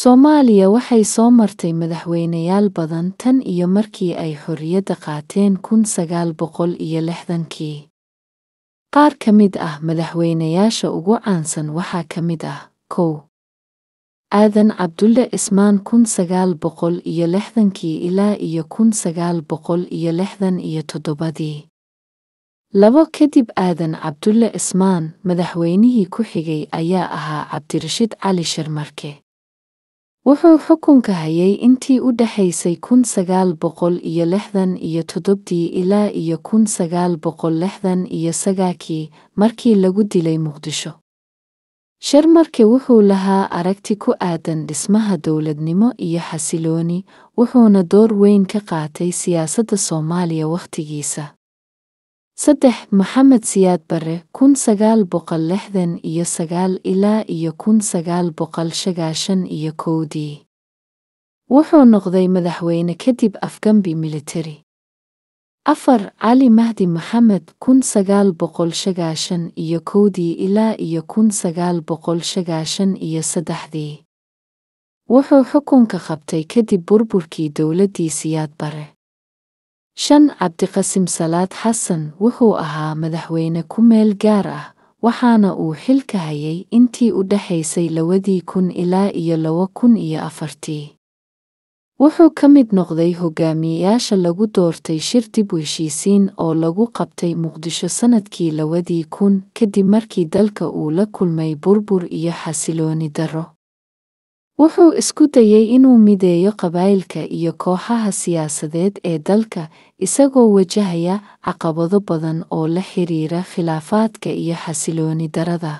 Soomaaliya waxay soo martay madaxweyneyaal badan tan iyo markii ay xorriyadda qaateen kun sagaal boqol iyo lixdankii. Qaar ka mid ah madaxweyneyaasha ugu caansan waxaa ka mid ah kow Aadan Cabdulle Ismaan kun sagaal boqol iyo lixdankii ilaa iyo kun sagaal boqol iyo lixdan iyo toddobadii. Labo kadib Aadan Cabdulle Ismaan, madaxweynihii ku xigay ayaa ahaa Cabdirashiid Cali Sharmarke wuxuu xukunka hayay intii u dhexaysay kun sagaal boqol iyo lixdan iyo toddobdii ilaa iyo kun sagaal boqol lixdan iyo sagaakii markii lagu dilay muqdisho sharmarke wuxuu lahaa aragti ku aadan dhismaha dowladnimo iyo xasilooni wuxuuna door weyn ka qaatay siyaasadda soomaaliya wakhtigiisa saddex maxamed siyaad barre kun sagaal boqol lixdan iyo sagaal ilaa iyo kun sagaal boqol sagaashan iyo kowdii wuxuu noqday madaxweyne kadib afgambi militari afar cali mahdi maxamed kun sagaal boqol sagaashan iyo kowdii ilaa iyo kun sagaal boqol sagaashan iyo saddexdii wuxuu xukunka qabtay kadib burburkii dowladdii siyaad bare shan cabdiqasim salaad xasan wuxuu ahaa madaxweyne ku meel gaar ah waxaana uu xilka hayay intii u dhaxaysay lawadii kun ilaa iyo laba kun iyo afartii wuxuu ka mid noqday hogaamiyeyaasha lagu doortay shir dib u heshiisiin oo lagu qabtay muqdisho sannadkii labadii kun kadib markii dalka uu la kulmay burbur iyo xasilooni darro wuxuu isku dayay inuu mideeyo qabaa'ilka iyo kooxaha siyaasadeed ee dalka isagoo wajahaya caqabado badan oo la xiriira khilaafaadka iyo xasilooni darada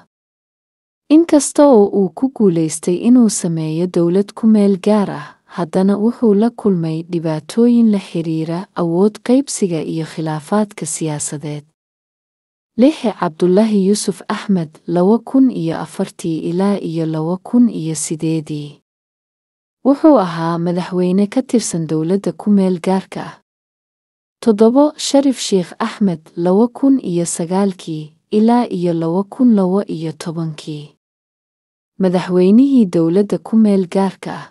inkasta oo uu ku guulaystay inuu sameeyo dowlad ku meel gaar ah haddana wuxuu la kulmay dhibaatooyin la xiriira awood qaybsiga iyo khilaafaadka siyaasadeed lixi cabdulaahi Yuusuf Axmed lawa kun iyo afartii ilaa iyo lawa kun iyo sideedii wuxuu ahaa madaxweyne ka tirsan dowladda ku meel gaarka ah toddobo Sharif Sheikh Axmed lawa kun iyo sagaalkii ilaa iyo lawa kun lawa iyo tobankii madaxweynihii dowladda ku meel gaarka ah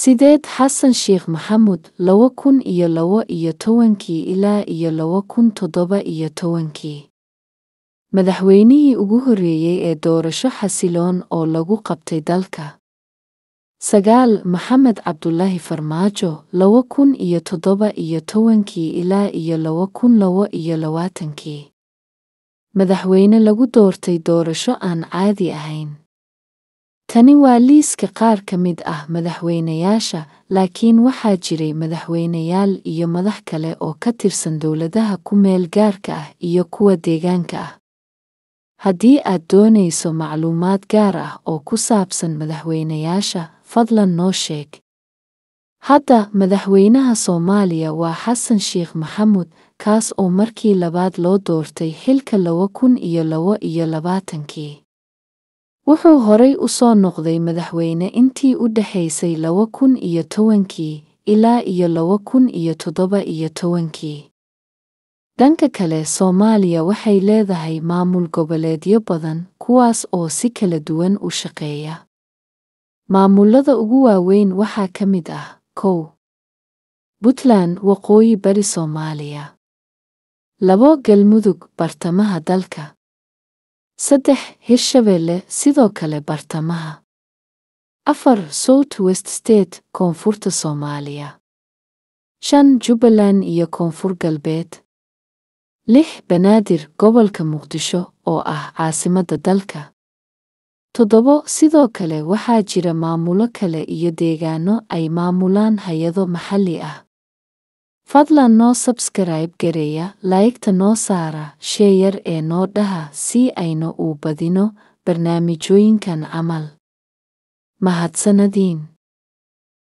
sideed xasan sheekh maxamud laba kun iyo laba iyo tobankii ilaa iyo laba kun toddoba iyo tobankii madaxweynihii ugu horreeyey ee doorasho xasiloon oo lagu qabtay dalka sagaal maxamed cabdulaahi farmaajo laba kun iyo toddoba iyo tobankii ilaa iyo laba kun laba iyo labaatankii madaxweyne lagu doortay doorasho aan caadi ahayn Tani waa liiska qaar ka mid ah madaxweynayaasha, laakiin waxaa jiray madaxweynayaal iyo madax kale oo ka tirsan dowladaha ku meel gaarka ah iyo kuwa deegaanka ah. Haddii aad doonayso macluumaad gaar ah oo ku saabsan madaxweynayaasha, fadlan noo sheeg. Hadda, madaxweynaha Soomaaliya waa Xasan Sheikh Maxamuud, kaas oo markii labaad loo doortay xilka laba kun iyo laba iyo labaatankii wuxuu horay u soo noqday madaxweyne intii u dhexaysay laba kun iyo tobankii ilaa iyo laba kun iyo toddoba iyo tobankii dhanka kale soomaaliya waxay leedahay maamul goboleedyo badan kuwaas oo si kala duwan u shaqeeya maamulada ugu waaweyn waxaa ka mid ah kow puntland waqooyi bari soomaaliya labo galmudug bartamaha dalka saddex hirshabeelle sidoo kale bartamaha afar south west state koonfurta soomaaliya shan jubbaland iyo koonfur galbeed lix banaadir gobolka muqdisho oo ah caasimadda dalka toddobo sidoo kale waxaa jira maamulo kale iyo deegaano ay maamulaan hayado ado maxalli ah fadlan noo sabskaraib gareeya laygta noo saara shee ee noo dhaha si ayna uu badino barnaamijooyinkan camal mahadsanadiin